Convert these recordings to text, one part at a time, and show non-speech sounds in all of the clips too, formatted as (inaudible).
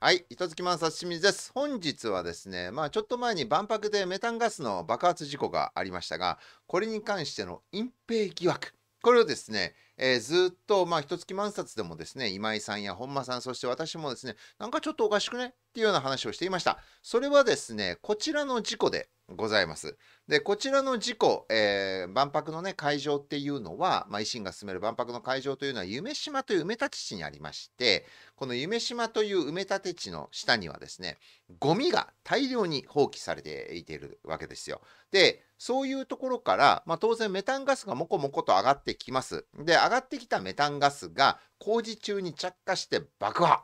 はい、糸月マンサ清水です。本日はですね、まあちょっと前に万博でメタンガスの爆発事故がありましたが、これに関しての隠蔽疑惑、これをですね、えー、ずっと、まあ、一月満冊でもですね、今井さんや本間さん、そして私もですね、なんかちょっとおかしくねっていうような話をしていました。それはですね、こちらの事故でございます。で、こちらの事故、えー、万博のね、会場っていうのは、まあ、維新が進める万博の会場というのは、夢島という埋め立て地にありまして、この夢島という埋め立て地の下にはですね、ゴミが大量に放棄されていているわけですよ。で、そういうところから、まあ、当然メタンガスがもこもこと上がってきます。で、上がってきたメタンガスが工事中に着火して爆破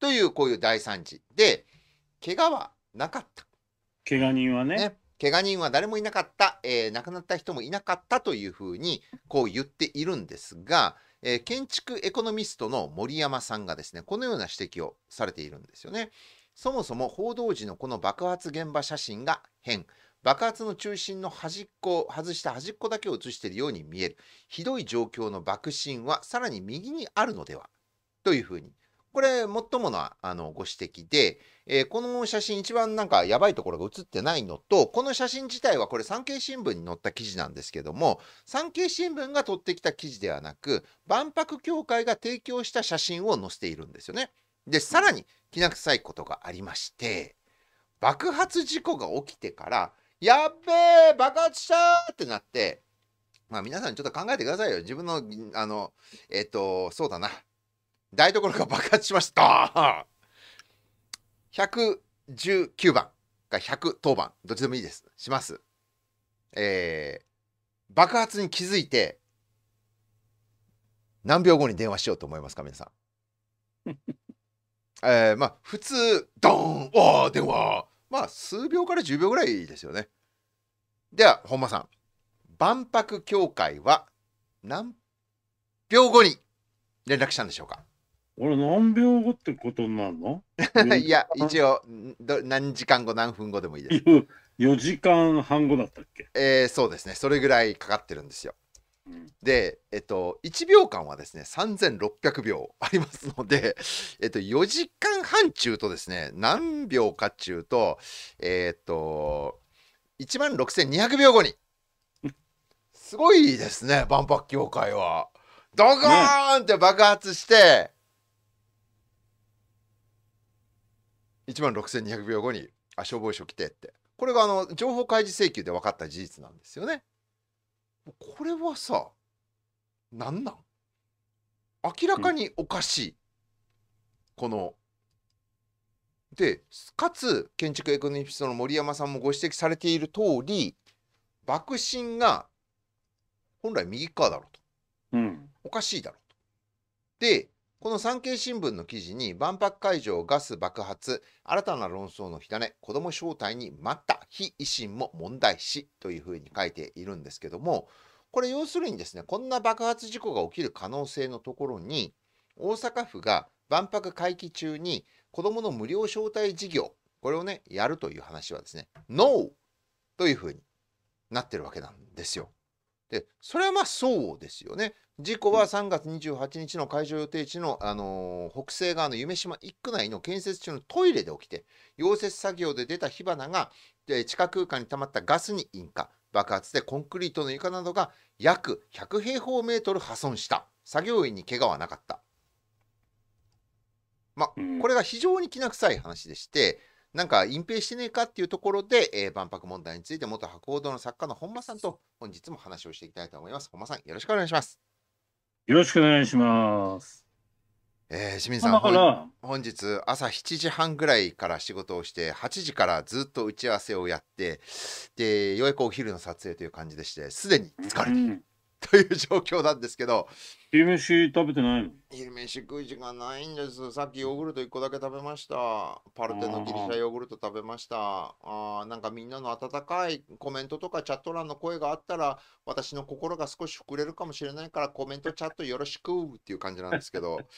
というこういう大惨事で、怪我はなかった。怪我人はね。ね怪我人は誰もいなかった、えー、亡くなった人もいなかったというふうにこう言っているんですが、えー、建築エコノミストの森山さんがですね、このような指摘をされているんですよね。そもそも報道時のこの爆発現場写真が変。爆発の中心の端っこを外した端っこだけを映しているように見えるひどい状況の爆心はさらに右にあるのではというふうにこれ最もなあのご指摘で、えー、この写真一番なんかやばいところが写ってないのとこの写真自体はこれ産経新聞に載った記事なんですけども産経新聞が取ってきた記事ではなく万博協会が提供した写真を載せているんですよね。でさらにきな臭いことがありまして爆発事故が起きてからやっべえ爆発したってなって、まあ皆さんちょっと考えてくださいよ。自分の、あの、えっ、ー、と、そうだな。台所が爆発しました !119 番か110番、どっちでもいいです。します。えー、爆発に気づいて、何秒後に電話しようと思いますか、皆さん。(laughs) えー、まあ、普通、ドーンおー電話まあ数秒から10秒ぐらいですよね。では本間さん万博協会は何秒後に連絡したんでしょうか俺何秒後ってことになるの (laughs) いや一応何時間後何分後でもいいです4時間半後だったっけえー、そうですねそれぐらいかかってるんですよで、えっと、1秒間はですね、3600秒ありますので、(laughs) えっと、4時間半中とですね、何秒か中と、えっと、1万6200秒後に。すごいですね、万博協会は。ドコーンって爆発して、ね、1万6200秒後に、あ、消防署来てって。これが、あの、情報開示請求で分かった事実なんですよね。これはさ何なん明らかにおかしい、このでかつ建築エコノミストの森山さんもご指摘されている通り爆心が本来右側だろうと、うん、おかしいだろうとでこの産経新聞の記事に万博会場ガス爆発新たな論争の火種子ども招待に待った非維新も問題視というふうに書いているんですけどもこれ要するにですねこんな爆発事故が起きる可能性のところに大阪府が万博会期中に子どもの無料招待事業これをねやるという話はですね NO というふうになってるわけなんですよ。でそれはまあそうですよね。事故は3月28日の会場予定地の、あのー、北西側の夢島1区内の建設中のトイレで起きて溶接作業で出た火花が地下空間に溜まったガスに引火爆発でコンクリートの床などが約100平方メートル破損した作業員に怪我はなかった。まあ、これが非常にきな臭い話でしてなんか隠蔽してねえかっていうところで、えー、万博問題について元博報堂の作家の本間さんと本日も話をしていきたいと思います。本間さん、よろしくお願いします。よろしくお願いします。えー、清水さん、本日朝7時半ぐらいから仕事をして、8時からずっと打ち合わせをやって、で、ようやくお昼の撮影という感じでして、すでに疲れている。うん (laughs) という状況なんですけど昼飯食べてないの昼飯食い時間ないんですさっきヨーグルト1個だけ食べましたパルテのギリシャヨーグルト食べましたあなんかみんなの温かいコメントとかチャット欄の声があったら私の心が少し膨れるかもしれないからコメントチャットよろしくっていう感じなんですけど (laughs)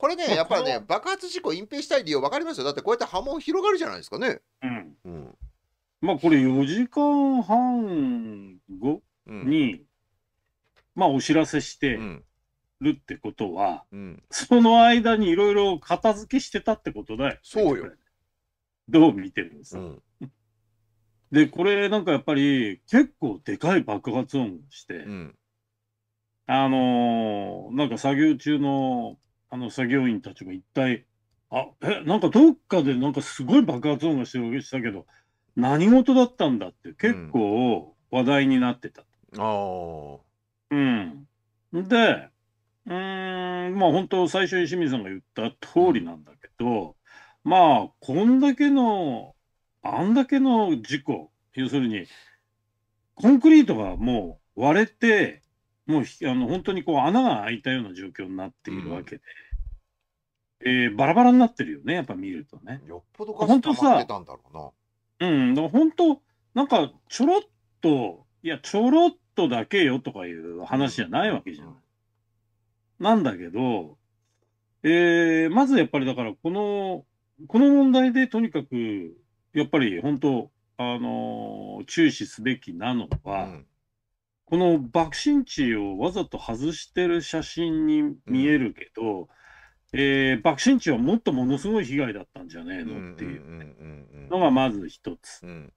これね、やっぱね、爆発事故隠蔽したい理由分かりますよ。だってこうやって波紋広がるじゃないですかね。うん。うん、まあこれ4時間半後に、まあ、お知らせしてるってことは、うん、その間にいろいろ片付けしてたってことだよ。そうよ。どう見てもさ。うん、で、これなんかやっぱり結構でかい爆発音して、うん、あのー、なんか作業中のあの作業員たちが一体、あ、え、なんかどっかでなんかすごい爆発音がしてるしたけど、何事だったんだって結構話題になってた。ああ。うん。で、うーん、まあ本当最初に清水さんが言った通りなんだけど、まあ、こんだけの、あんだけの事故、要するに、コンクリートがもう割れて、もうあの本当にこう穴が開いたような状況になっているわけで、うん、えー、バラバラになってるよね、やっぱ見るとね。よっぽどガス溜まってたんだろうな。うん、本当、なんかちょろっと、いや、ちょろっトだけよとかいう話じゃないわけじゃななんだけど、えー、まずやっぱりだからこの、この問題でとにかく、やっぱり本当、あのー、注視すべきなのは、うん、この爆心地をわざと外してる写真に見えるけど、うん、えー、爆心地はもっとものすごい被害だったんじゃねえのっていうのがまず一つ。うん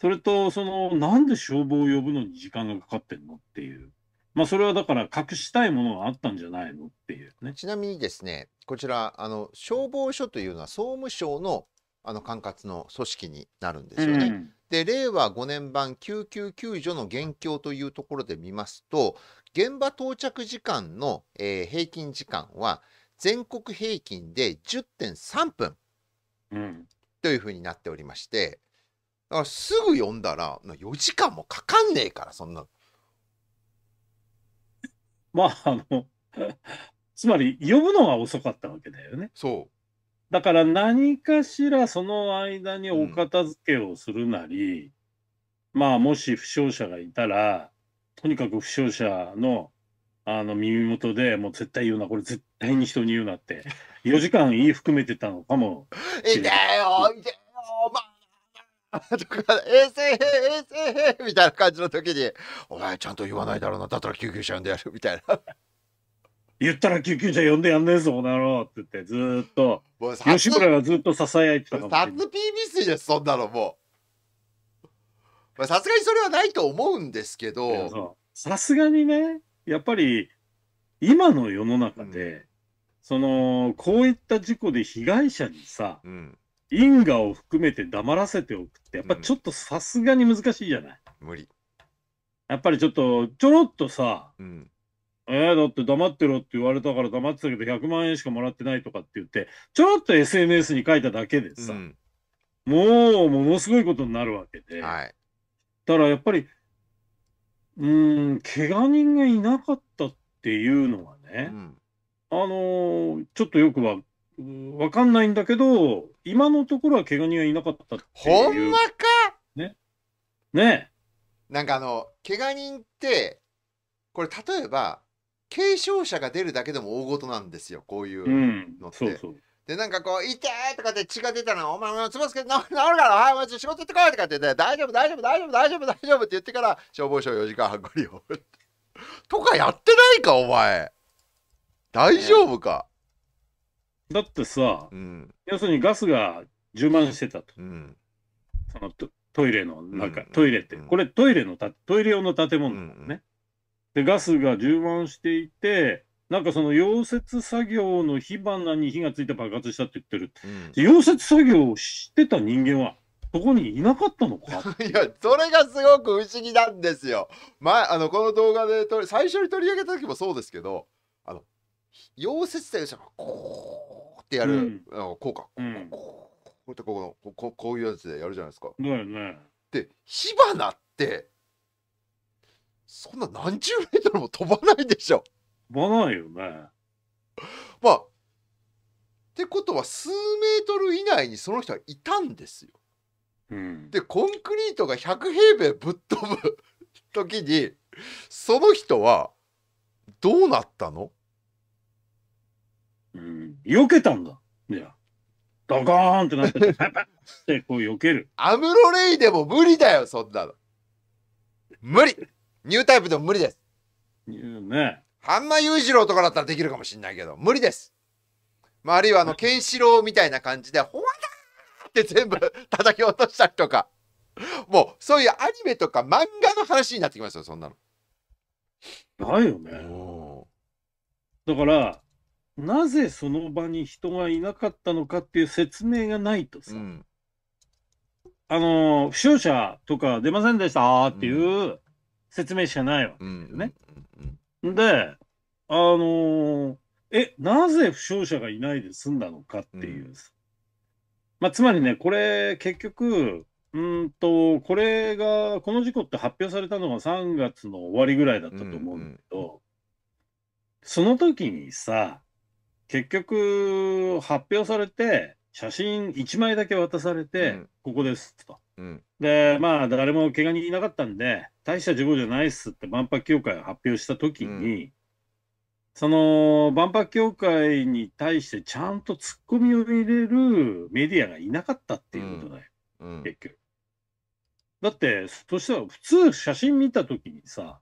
それと、その、なんで消防を呼ぶのに時間がかかってんのっていう。まあ、それはだから隠したいものがあったんじゃないのっていうね。ちなみにですね、こちら、あの、消防署というのは総務省のあの管轄の組織になるんですよね。うん、で令和5年版救急救助の現況というところで見ますと現場到着時間の、えー、平均時間は全国平均で10.3分というふうになっておりまして、だからすぐ読んだら、4時間もかかんねえから、そんな。(laughs) まあ、あの、(laughs) つまり読むのが遅かったわけだよね。そう。だから何かしらその間にお片付けをするなり、うん、まあもし負傷者がいたら、とにかく負傷者のあの耳元でもう絶対言うな、これ絶対に人に言うなって、4時間言い含めてたのかも。(laughs) 痛いよ、痛い (laughs) とか、衛生兵、衛生兵みたいな感じの時に、お前ちゃんと言わないだろうな、だったら救急車呼んでやるみたいな。言ったら救急車呼んでやんねえぞ、この野郎って言って、ずっと、吉村がずっと合いてたかも殺 p b です、そんなのもう。さすがにそれはないと思うんですけど。さすがにね、やっぱり、今の世の中で、うん、その、こういった事故で被害者にさ、うん因果を含めて黙らせておくって、やっぱちょっとさすがに難しいじゃない、無理。やっぱりちょっと、ちょろっとさ、うん、えー、だって黙ってろって言われたから黙ってたけど、100万円しかもらってないとかって言って、ちょろっと SNS に書いただけでさ、うん、もうものすごいことになるわけで。はい、だからやっぱり、うん、怪我人がいなかったっていうのはね、うん、あのー、ちょっとよくはわかんないんだけど、今のところは怪我人はいなかったっていう。ほんまかね。ねなんかあの、怪我人って、これ例えば、軽傷者が出るだけでも大事なんですよ、こういうのって。うん、そうそうで、なんかこう、痛いとかで血が出たら、お前、もつばすけ治るから、はい、お前、仕事行ってこいとかって言って、大丈夫、大丈夫、大丈夫、大丈夫、大丈夫って言ってから、消防署4時間半ごり用。とかやってないか、お前。大丈夫か。だってさ、うん、要するにガスが充満してたと。うん、そのトイレの中、うん、トイレって、これトイレのた、トイレ用の建物だもんね。で、ガスが充満していて、なんかその溶接作業の火花に火がついて爆発したって言ってる。溶接作業をしてた人間は、そこにいなかったのか (laughs) いや、それがすごく不思議なんですよ。前、あの、この動画で最初に取り上げた時もそうですけど、あの、溶接作業者がこう、ってやる、うん、こうか、うん、こうこうこうこういうやつでやるじゃないですか。だよね。で火花ってそんな何十メートルも飛ばないでしょ。飛ばないよね。まあってことは数メートル以内にその人はいたんですよ。うん、でコンクリートが100平米ぶっ飛ぶ時にその人はどうなったのうん。避けたんだ。いや、ドカーンってなって、(laughs) パパッってこう避ける。アムロレイでも無理だよ、そんなの。無理ニュータイプでも無理です。ね。半間ジローとかだったらできるかもしれないけど、無理です。まあ、あるいはあの、ケンシロウみたいな感じで、ほわだって全部叩き落としたりとか。もう、そういうアニメとか漫画の話になってきますよ、そんなの。ないよね。だから、なぜその場に人がいなかったのかっていう説明がないとさ、うん、あの負傷者とか出ませんでしたっていう説明しかないわけですよね。であのー、えなぜ負傷者がいないで済んだのかっていう、うん、まあ、つまりねこれ結局うんとこれがこの事故って発表されたのが3月の終わりぐらいだったと思うんだけど、うんうん、その時にさ結局、発表されて、写真1枚だけ渡されて、うん、ここですと。うん、で、まあ、誰も怪我人いなかったんで、大した事故じゃないっすって万博協会が発表したときに、うん、その万博協会に対してちゃんとツッコミを入れるメディアがいなかったっていうことだよ、結局。だって、そしたら普通写真見たときにさ、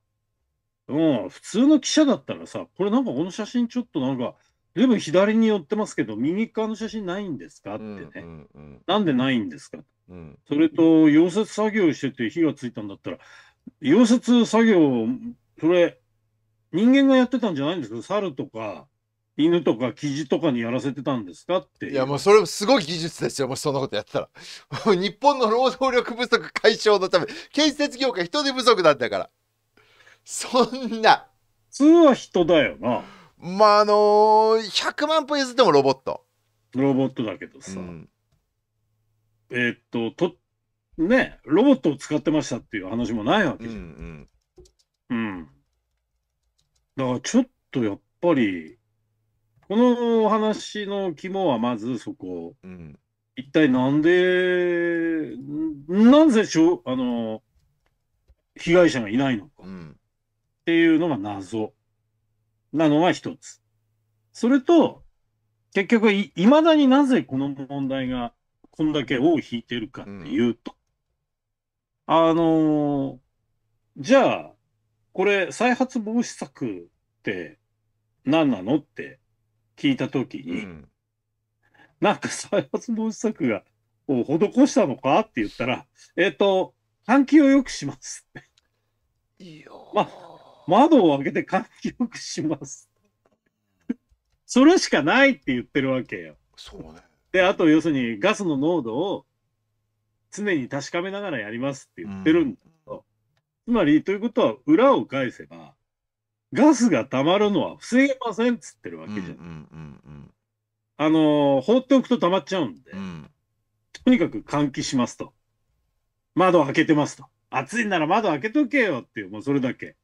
うん、普通の記者だったらさ、これなんかこの写真ちょっとなんか、レブ左に寄ってますけど、右側の写真ないんですかってね、うんうん、なんでないんですか、うん、それと、溶接作業してて火がついたんだったら、溶接作業、それ、人間がやってたんじゃないんですか猿とか、犬とかキジとかにやらせてたんですかっていやもうそれすごい技術ですよもしそんなことやったら日本の労働力不足解消のため建設業界人手不足なんだからそんな普通は人だよなまああのー、100万歩譲ってもロボットロボットだけどさ、うん、えー、っととねロボットを使ってましたっていう話もないわけじゃんうん、うん、だからちょっとやっぱりこのお話の肝はまずそこ、うん、一体なんでなぜしょあの被害者がいないのかっていうのが謎、なのは一つ。それと、結局い、まだになぜこの問題がこんだけ尾を引いてるかっていうと、うん、あのー、じゃあ、これ再発防止策って何なのって聞いたときに、うん、なんか再発防止策がを施したのかって言ったら、えっ、ー、と、換気を良くします。いいまあ窓を開けて換気よくします。それしかないって言ってるわけよ。そうね。で、あと要するにガスの濃度を常に確かめながらやりますって言ってるんだけど、うん、つまり、ということは裏を返せば、ガスが溜まるのは防げませんっつってるわけじゃん。うんうんうんうん、あのー、放っておくと溜まっちゃうんで、うん、とにかく換気しますと。窓開けてますと。暑いなら窓開けとけよっていう、もうそれだけ。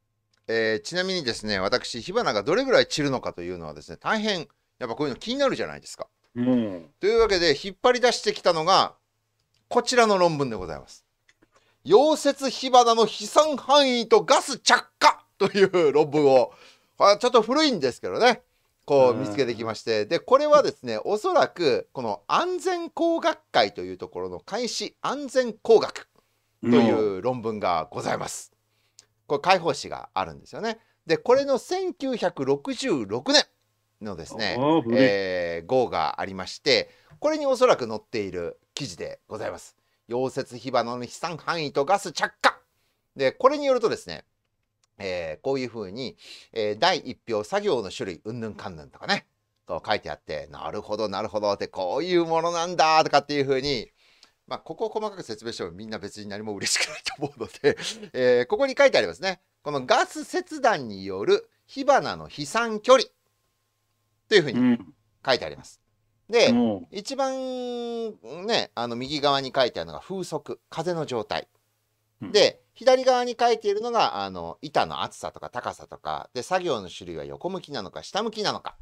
えー、ちなみにですね私火花がどれぐらい散るのかというのはですね大変やっぱこういうの気になるじゃないですか。うん、というわけで引っ張り出してきたのがこちらの論文でございます。溶接火花の飛散範囲とガス着火という論文をあちょっと古いんですけどねこう見つけてきまして、でこれはですねおそらくこの安全工学会というところの開始安全工学という論文がございます。これ解放誌があるんですよね。でこれの1966年のですね、えー、号がありましてこれにおそらく載っている記事でございます。溶接火花の飛散範囲とガス着火でこれによるとですね、えー、こういうふうに、えー、第1票作業の種類うんぬんかんぬんとかねと書いてあってなるほどなるほどってこういうものなんだとかっていうふうにまあ、ここを細かく説明してもみんな別に何も嬉しくないと思うので (laughs) えー、ここに書いてありますね。このガス切断による火花の飛散距離というふうに書いてあります。うん、で、一番ね、あの右側に書いてあるのが風速、風の状態。で、左側に書いているのがあの板の厚さとか高さとかで作業の種類は横向きなのか下向きなのか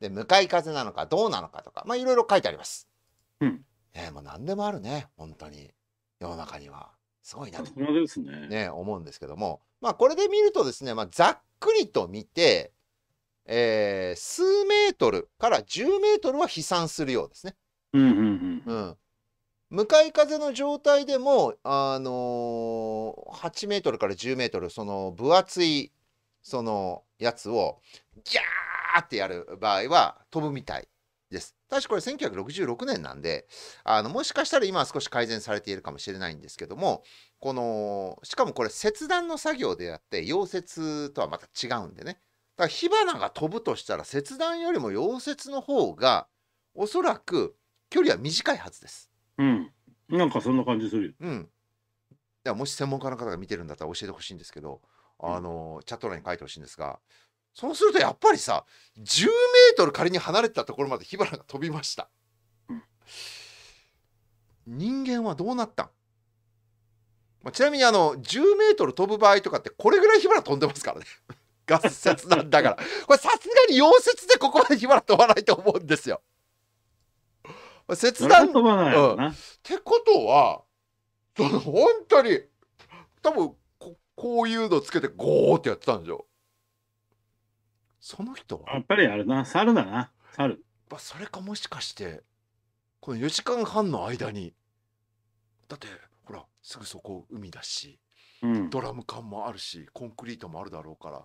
で向かい風なのかどうなのかとかまあいろいろ書いてあります。うん、ね、もう何でもあるね本当に世の中にはすごいなと、ね、ね、思うんですけども、まあ、これで見るとですね、まあ、ざっくりと見て、えー、数メートルから10メートルは飛散するようですね。うんうんうんうん、向かい風の状態でも、あのー、8メートルから10メートルその分厚いそのやつをギャーってやる場合は飛ぶみたいです。ただしこれ1966年なんで、あの、もしかしたら今は少し改善されているかもしれないんですけども、この、しかもこれ切断の作業であって、溶接とはまた違うんでね。だから火花が飛ぶとしたら切断よりも溶接の方が、おそらく距離は短いはずです。うん。なんかそんな感じするうん。もし専門家の方が見てるんだったら教えてほしいんですけど、あの、チャット欄に書いてほしいんですが、そうするとやっぱりさ10メートル仮に離れたところまで火花が飛びました人間はどうなったん、まあ、ちなみにあの10メートル飛ぶ場合とかってこれぐらい火花飛んでますからね合節 (laughs) なんだからこれさすがに溶接でここまで火花飛ばないと思うんですよ切断飛ばない、うん、ってことは本当に多分ここういうのつけてゴーってやってたんでしょその人はやっぱりあれな、猿だな、猿。まあそれかもしかしてこの4時間半の間にだってほらすぐそこ海だしうん。ドラム缶もあるしコンクリートもあるだろうからあ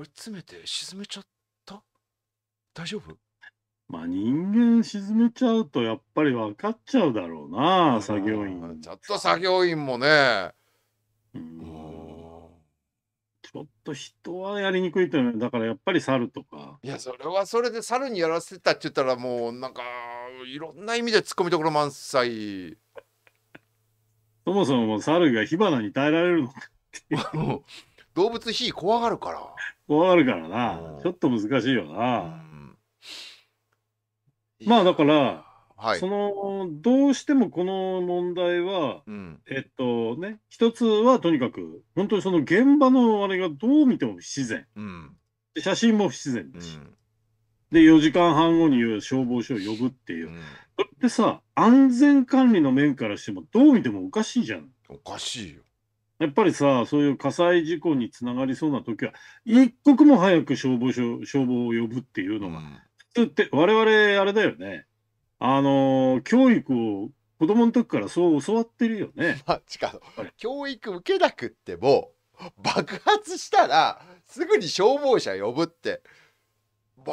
れ詰めて沈めちゃった大丈夫まあ人間沈めちゃうとやっぱり分かっちゃうだろうな、作業員。ちょっと作業員もねうんちょっと人はやりにくいというのは、だからやっぱり猿とか。いや、それはそれで猿にやらせてたって言ったら、もうなんか、いろんな意味で突っ込みどころ満載。そもそも猿が火花に耐えられるのかっていう。動物火怖がるから。怖がるからな。ちょっと難しいよな。まあだから、はい、そのどうしてもこの問題は、うん、えっとね、一つはとにかく、本当にその現場のあれがどう見ても不自然、うん、写真も不自然だし、うん、で4時間半後に消防署を呼ぶっていう、うん、それってさ、安全管理の面からしても、どう見てもおかしいじゃん。おかしいよ。やっぱりさ、そういう火災事故につながりそうな時は、一刻も早く消防署、消防を呼ぶっていうのが、うん、って、我々あれだよね、あの、教育を子供の時からそう教わってるよね。ま (laughs) あ、教育受けなくっても、(laughs) 爆発したら、すぐに消防車呼ぶって。ま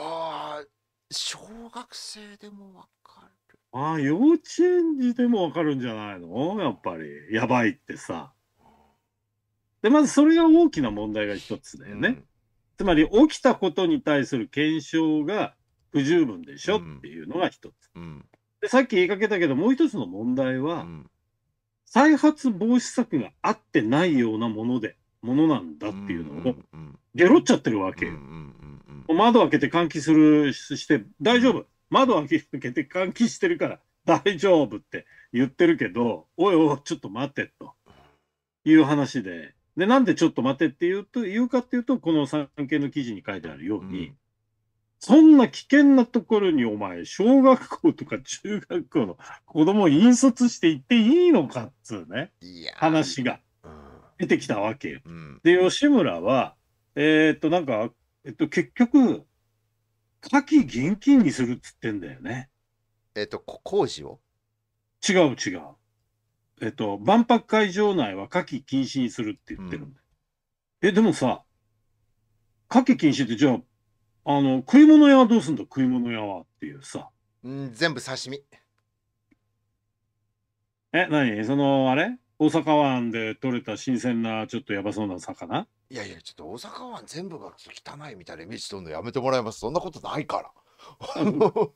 あ、小学生でもわかる。ああ、幼稚園児でもわかるんじゃないのやっぱり。やばいってさ。で、まずそれが大きな問題が一つだよね。うん、つまり、起きたことに対する検証が、不十分でしょっていうのが一つ、うん、で。さっき言いかけたけど、もう一つの問題は、うん、再発防止策があってないようなもので、ものなんだっていうのを、ゲロっちゃってるわけ窓開けて換気するして、大丈夫。窓開けて換気してるから大丈夫って言ってるけど、おいおい、ちょっと待てという話で。で、なんでちょっと待てって言うと、言うかっていうと、この産経の記事に書いてあるように、うんそんな危険なところにお前、小学校とか中学校の子供を引率して行っていいのかっつうね、話が出てきたわけよ。うん、で、吉村は、えー、っと、なんか、えっと、結局、火気現金にするっつってんだよね。えっと、工事を違う違う。えっと、万博会場内は火気禁止にするって言ってるんだよ。うん、え、でもさ、火気禁止ってじゃあ、あの食い物屋はどうすんだ食い物屋はっていうさうん全部刺身えなにそのあれ大阪湾で取れた新鮮なちょっとやばそうな魚いやいやちょっと大阪湾全部が汚いみたいなイメージ取るのやめてもらいますそんなことないから (laughs) ちょ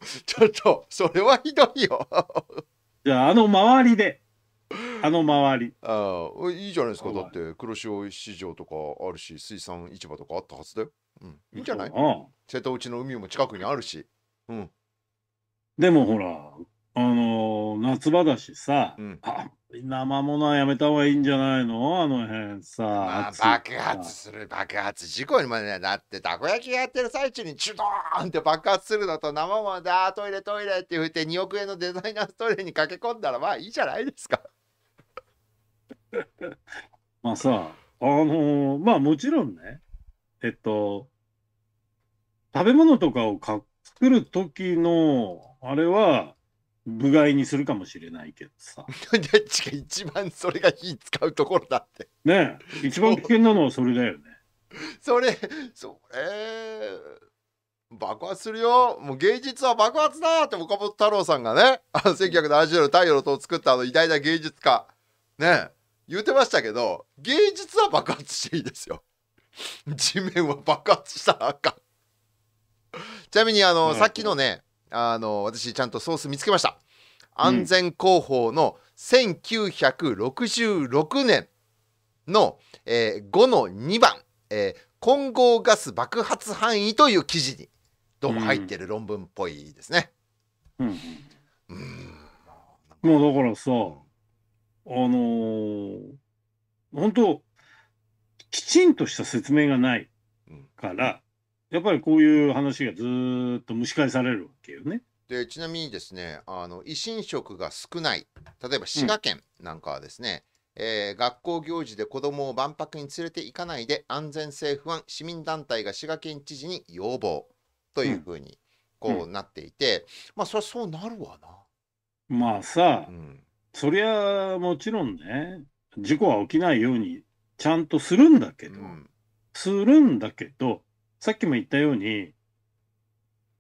っとそれはひどいよじゃああの周りであの周りああいいじゃないですかだって黒潮市場とかあるし水産市場とかあったはずだようん、いいんじゃない瀬戸内の海も近くにあるし。うん、でもほら、あのー、夏場だしさ、うん、生ものはやめた方がいいんじゃないのあの辺さ、まあ、爆発する爆発事故にまでだってたこ焼きやってる最中にチュドーンって爆発するのと生ものであトイレトイレって言って2億円のデザイナーストイーに駆け込んだらまあいいじゃないですか (laughs) まあさあのー、まあもちろんねえっと食べ物とかをか作る時の、あれは、部外にするかもしれないけどさ。一 (laughs) 番それが火使うところだって。ねえ、(laughs) 一番危険なのはそれだよね。それ、それ、爆発するよ。もう芸術は爆発だって岡本太郎さんがね、あの1970年太陽の塔を作ったあの偉大な芸術家、ね、言うてましたけど、芸術は爆発していいですよ。地面は爆発したらあかん。(laughs) ちなみにあの、さっきのねあの私ちゃんとソース見つけました安全広報の1966年の、うん、えー、5の2番、えー、混合ガス爆発範囲という記事にどうも入ってる論文っぽいですね。うん、うん、もうだからさあのー、本当きちんとした説明がないから、やっぱりこういう話がずっと蒸し返されるわけよね。でちなみにですねあの維新職が少ない例えば滋賀県なんかはですね、うん、えー、学校行事で子どもを万博に連れて行かないで安全性不安市民団体が滋賀県知事に要望というふうにこうなっていて、うん、まあそりゃそうなるわな。まあさ、うん、そりゃもちろんね事故は起きないようにちゃんとするんだけど、うん、するんだけどさっきも言ったように、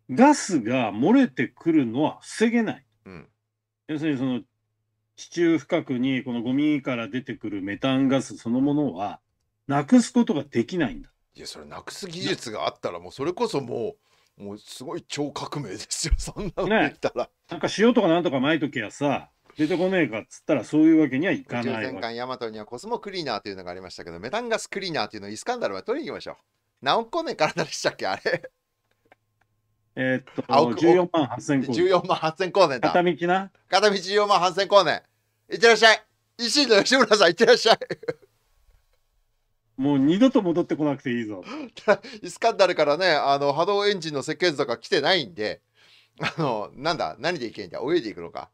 ガスが漏れてくるのは防げない。うん、要するにその地中深くにこのゴミから出てくるメタンガスそのものはなくすことができないんだ。いやそれなくす技術があったらもうそれこそもうもうすごい超革命ですよ (laughs) そんなの言ったら、ね、なんか塩とかなんとかまいときはさ出てこねえかっつったらそういうわけにはいかないわけ。宇宙戦艦ヤマトにはコスモクリーナーというのがありましたけどメタンガスクリーナーというのをイスカンダルは取りに行きましょう。何個ねからでしたっけあれ。えー、っと、14万8000光年。14万8000光年だ。片道な。片道14万8000光年。いってらっしゃい。石井の吉村さん、いってらっしゃい。もう二度と戻ってこなくていいぞ。(laughs) イスカンダルからね、あの波動エンジンの設計図とか来てないんで、あの、なんだ、何で行けんじゃ泳いでいくのか。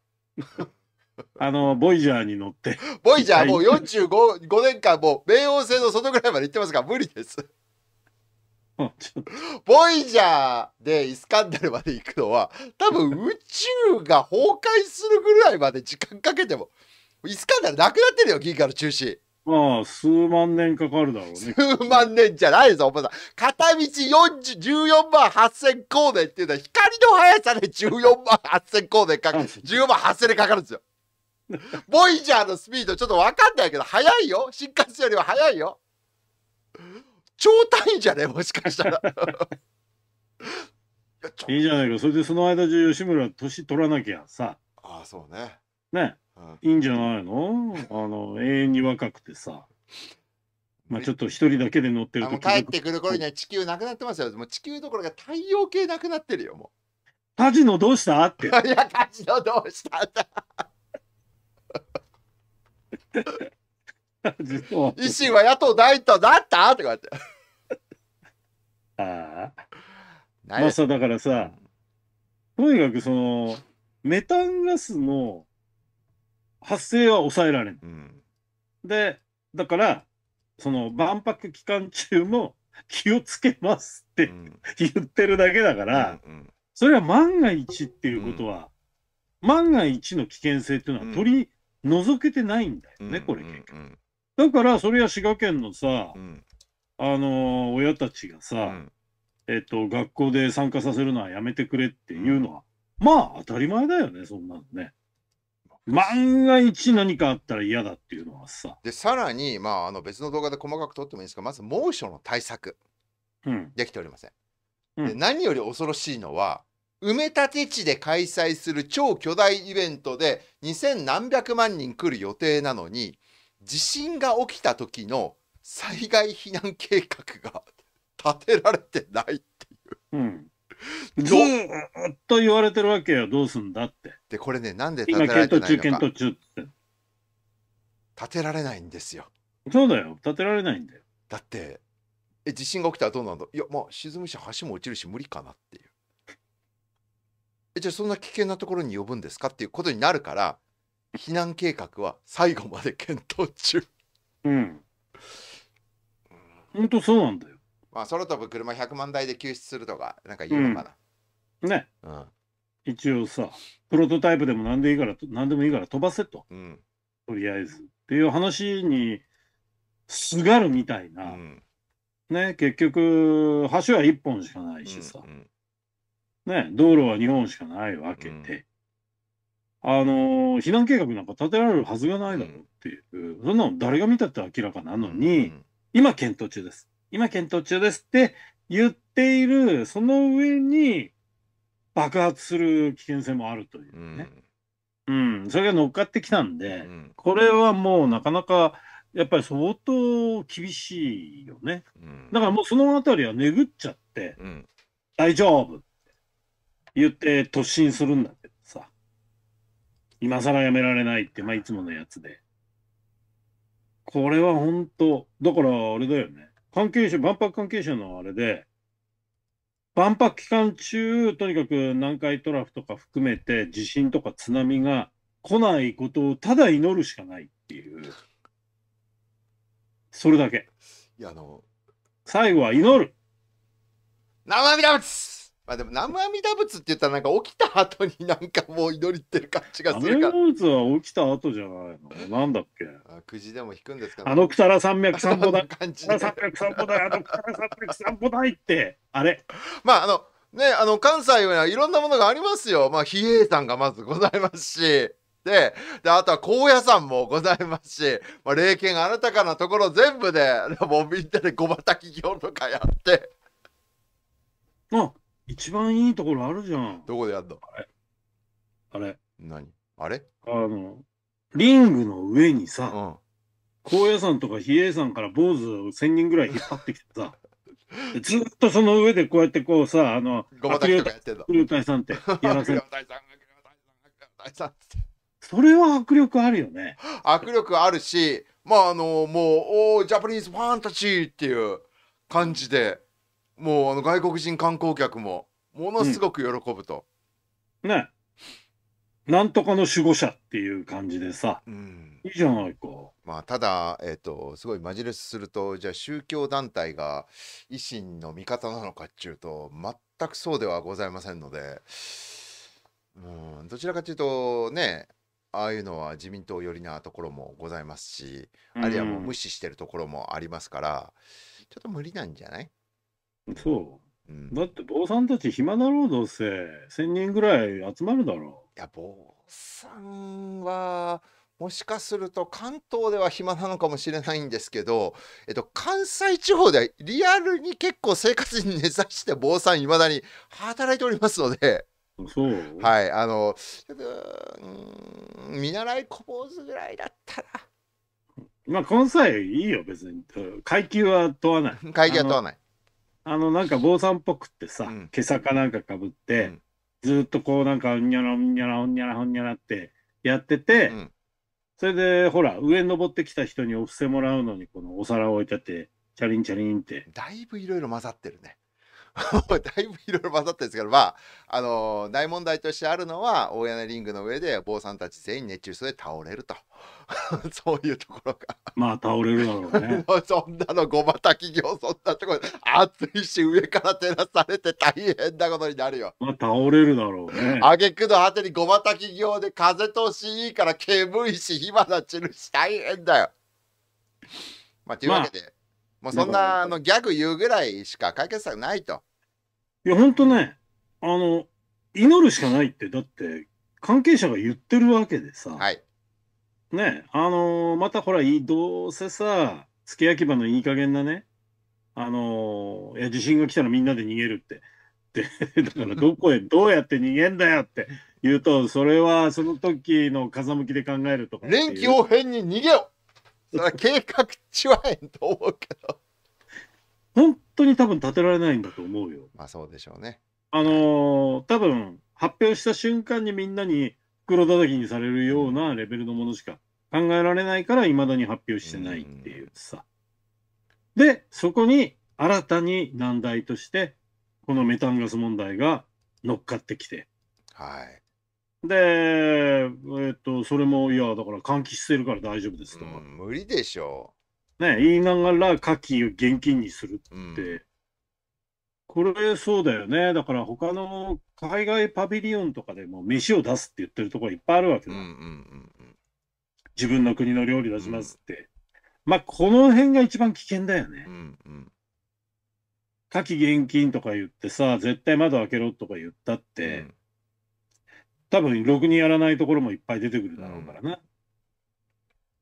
あの、ボイジャーに乗って。ボイジャーもう45 5年間、もう冥王星の外ぐらいまで行ってますから、無理です。ボイジャーでイスカンダルまで行くのは多分宇宙が崩壊するぐらいまで時間かけてもイスカンダルなくなってるよ銀河の中心まあ数万年かかるだろうね数万年じゃないぞお前さん片道14万8000光年っていうのは光の速さで14万8000光年かかる14万8000年かかるんですよボイジャーのスピードちょっと分かんないけど速いよ新幹線よりは速いよ超単位じゃねもしかしたら。(laughs) いいじゃないか。それでその間中、吉村、年取らなきゃさ。ああ、そうね。ね。いいんじゃないのあの、永遠に若くてさ。まあちょっと一人だけで乗ってると帰ってくる頃には地球なくなってますよ。もう地球どころか太陽系なくなってるよ、もう。カジノどうしたって。(laughs) いや、カジノどうした (laughs) って。維新は野党第一党だったこうやって。ああ。まあさ、だからさ、とにかくその、メタンガスの発生は抑えられん。うん、で、だから、その万博期間中も気をつけますって、うん、言ってるだけだから、うんうん、それは万が一っていうことは、うん、万が一の危険性っていうのは取り除けてないんだよね、これ結局。だから、それは滋賀県のさ、あの親たちがさ、うんえっと、学校で参加させるのはやめてくれっていうのは、うん、まあ当たり前だよね、そんなのね。万が一何かあったら嫌だっていうのはさ。で、さらに、まあ、あの別の動画で細かく撮ってもいいですが、まず猛暑の対策、うん、できておりません。うん、で何より恐ろしいのは、埋め立て地で開催する超巨大イベントで2000何百万人来る予定なのに、地震が起きた時の災害避難計画が (laughs) 立てられてないっていう。うん、ずっと言われてるわけよ、どうすんだって。で、これね、なんで立てられてないのか今、検討中、検討中って。立てられないんですよ。そうだよ、立てられないんだよ。だって、え地震が起きたらどうなんだいや、まあ、沈むし、橋も落ちるし、無理かなっていう。えじゃあ、そんな危険なところに呼ぶんですかっていうことになるから、避難計画は最後まで検討中。うん本当そうなんだよ。まあ、空飛ぶ車100万台で救出するとか、なんか言うのかな。ね。うん。一応さ、プロトタイプでも何でいいから、何でもいいから飛ばせと。うん。とりあえず。っていう話にすがるみたいな。うん、ね、結局、橋は1本しかないしさ。うんうん、ね、道路は2本しかないわけで。うん、あの避難計画なんか立てられるはずがないだろうっていう、そんなの誰が見たって明らかなのに、うん今検討中です。今検討中ですって言っている、その上に爆発する危険性もあるというね。うん、うん、それが乗っかってきたんで、うん、これはもうなかなか、やっぱり相当厳しいよね。うん、だからもうそのあたりはねぐっちゃって、大丈夫って言って突進するんだけどさ、今更やめられないって、まあ、いつものやつで。これは本当だからあれだよね。関係者、万博関係者のあれで、万博期間中、とにかく南海トラフとか含めて地震とか津波が来ないことをただ祈るしかないっていう。それだけ。いや、あの、最後は祈る生ラだツまあでも南無阿弥陀仏って言ったらなんか起きた後になんかもう祈りってる感じがするから。阿弥陀仏は起きた後じゃないのなんだっけあくじでも引くんですか、ね、あのくたら山脈散歩だ。感じ。三脈散歩だ。あのくたら山脈散歩だいって。(laughs) あれ。まああの、ね、あの関西はいろんなものがありますよ。まあ比叡山がまずございますし。でであとは高野山もございますし、まあ、霊剣新たかなところ全部でもうみんなで小畑業とかやって。うん一番いいところあるじゃん。どこでやんのあれ。何あれあの、リングの上にさ、うん高野山とか比叡山から坊主を1000人ぐらい引っ張ってきてさ、(laughs) ずっとその上でこうやってこうさ、あの、ごまたきとかやってんの。悪霊さんってやらせる。それは迫力あるよね。迫力あるし、まああの、もう、おジャパニーズファンタジーっていう感じで、もうあの外国人観光客もものすごく喜ぶと。うん、ねなんとかの守護者っていう感じでさ、うん、いいじゃないか。まあ、ただ、えーと、すごいマジレスするとじゃあ宗教団体が維新の味方なのかっちゅうと全くそうではございませんのでうんどちらかというとねああいうのは自民党寄りなところもございますしあるいはもう無視してるところもありますから、うん、ちょっと無理なんじゃないそう。うん。だって坊さんたち暇だろうどうせ。1000人ぐらい集まるだろいや、坊さんは、もしかすると関東では暇なのかもしれないんですけど、えっと、関西地方ではリアルに結構生活に根ざして坊さんいまだに働いておりますので。そう。はい、あの、見習い小坊主ぐらいだったら、まあこの際いいよ別に。階級は問わない。階級は問わない。あの、なんか坊さんっぽくってさ、うん、かなんかかぶって、うん、ずっとこうなんか、にゃらにゃらにゃらにゃらってやってて、うん、それで、ほら、上に登ってきた人にお布施もらうのに、このお皿を置いてあって、チャリンチャリンって。だいぶいろいろ混ざってるね。(laughs) だいぶいろいろ混ざったんですけど、まあ、あのー、大問題としてあるのは、大屋根リングの上で坊さんたち全員熱中症で倒れると。(laughs) そういうところが。まあ、倒れるだろうね。(laughs) そんなのごまたき業、そんなところ、暑いし、上から照らされて大変なことになるよ。まあ、倒れるだろうね。あげくの果てにごまたき業で風通しいいから煙いし、火花散るし、大変だよ。まあ、というわけで。まあもうそんなあのギャグ言うぐらいしか解決策ないと。いや、ほんとね、あの、祈るしかないって、だって関係者が言ってるわけでさ。はい。ね、あのー、またほら、どうせさ、付け焼き場のいい加減なね、あのー、いや、地震が来たらみんなで逃げるって。で、だからどこへどうやって逃げんだよって言うと、それはその時の風向きで考えるとか。臨機応変に逃げよそれは計画ちはへんと思うけど。本当に多分建てられないんだと思うよ。まあそうでしょうね。あのー、多分発表した瞬間にみんなに袋叩きにされるようなレベルのものしか考えられないから、いまだに発表してないっていうさ。うん、で、そこに新たに難題として、このメタンガス問題が乗っかってきて。はい。で、えー、っと、それも、いや、だから換気してるから大丈夫ですとか。うん、無理でしょう。ね、言いながら、牡蠣を現金にするって。これそうだよね。だから他の海外パビリオンとかでも飯を出すって言ってるところいっぱいあるわけだ。うんうんうん自分の国の料理出しますって。うん、まあ、この辺が一番危険だよね。うんうん。火器現金とか言ってさ、絶対窓開けろとか言ったって、う多分ろくにやらないところもいっぱい出てくるだろうからね。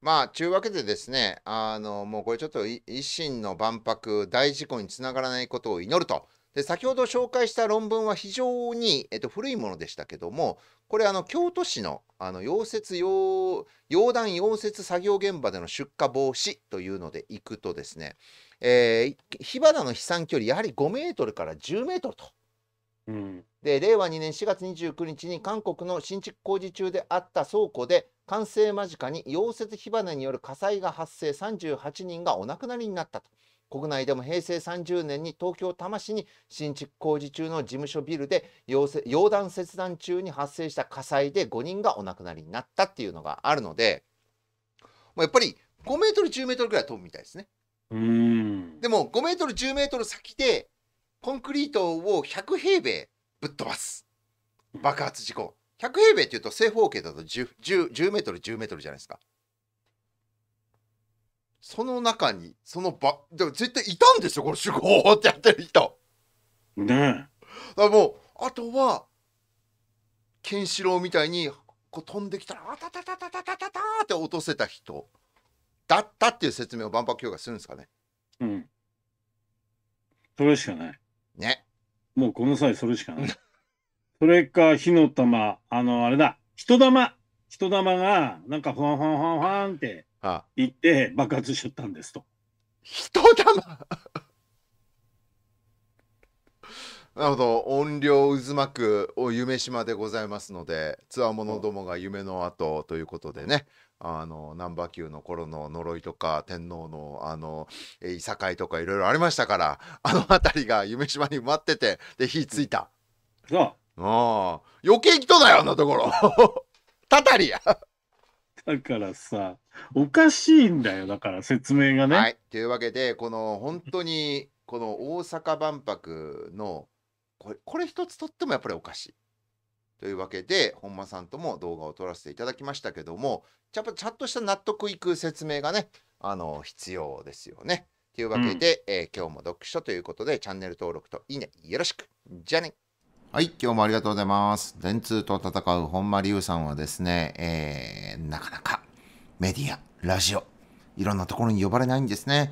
まあ、ちゅうわけでですね、あの、もうこれちょっと維新の万博、大事故につながらないことを祈ると。で、先ほど紹介した論文は非常に、えっと、古いものでしたけども、これ、あの、京都市の、あの、溶接溶、溶断溶接作業現場での出火防止というのでいくとですね、えー、火花の飛散距離、やはり5メートルから10メートルと。うんで令和2年4月29日に韓国の新築工事中であった倉庫で完成間近に溶接火花による火災が発生38人がお亡くなりになったと国内でも平成30年に東京多摩市に新築工事中の事務所ビルで溶断切断中に発生した火災で5人がお亡くなりになったっていうのがあるのでやっぱり5メートル10メートルぐらい飛ぶみたいですね。でも5メートル10メートル先でコンクリートを100平米ぶっ飛ばす爆発事故100平米っていうと正方形だと 10, 10, メートル10メートルじゃないですかその中にそのばでも絶対いたんですよこの集合ってやってる人ねえだもうあとはケンシロウみたいにこう飛んできたら「あたたたたたたたた」って落とせた人だったっていう説明を万博協会するんですかねうんそれしかないねもうこの際それしかない。それか、火の玉、あの、あれだ、人玉、人玉が、なんか、ファンファンファンファンっていって爆発しちゃったんですと。人玉 (laughs) なるほど音量渦巻くお夢島でございますのでつわものどもが夢の後ということでね、あのナンバーの頃の呪いとか天皇のあのいさかいとかいろいろありましたからあの辺りが夢島に埋まっててで火ついた。うああ余計人だよあんなところ (laughs) たたりやだからさおかしいんだよだから説明がね。はい、というわけでこの本当にこの大阪万博のこれこれ一つとってもやっぱりおかしい。というわけで本間さんとも動画を撮らせていただきましたけどもちゃちゃんとした納得いく説明がねあの必要ですよね。というわけで、うん、えー、今日も読書ということでチャンネル登録といいねよろしくじゃあねはい、今日もありがとうございます。電通と戦う本間龍さんはですね、えー、なかなかメディア、ラジオ、いろんなところに呼ばれないんですね。